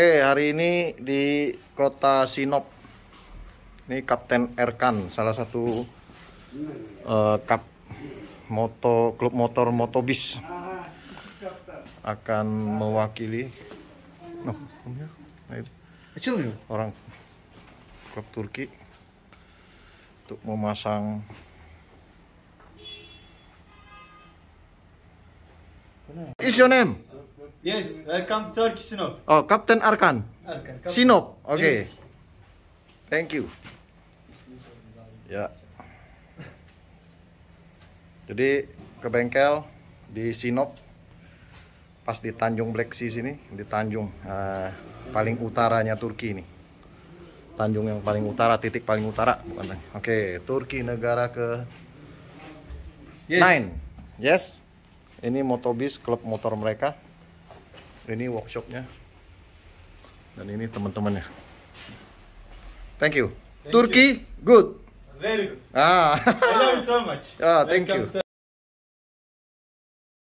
Oke, eh, hari ini di kota Sinop. Ini Kapten Erkan, salah satu uh, kap moto klub motor Motobis akan mewakili no, nah, gitu? orang klub Turki untuk memasang Is your name? Yes, welcome to Turkey Sinop. Oh, Captain Arkan. Arkan. Sinop. Oke. Okay. Yes. Thank you. Ya. Jadi ke bengkel di Sinop pas di Tanjung Black Sea sini, di Tanjung uh, paling utaranya Turki ini. Tanjung yang paling utara, titik paling utara bukan. Oke, okay, Turki negara ke yes. Nine. Yes. Ini motobis klub motor mereka ini workshopnya dan ini teman-temannya thank you thank Turkey you. good very good ah I love you so much ah thank Welcome you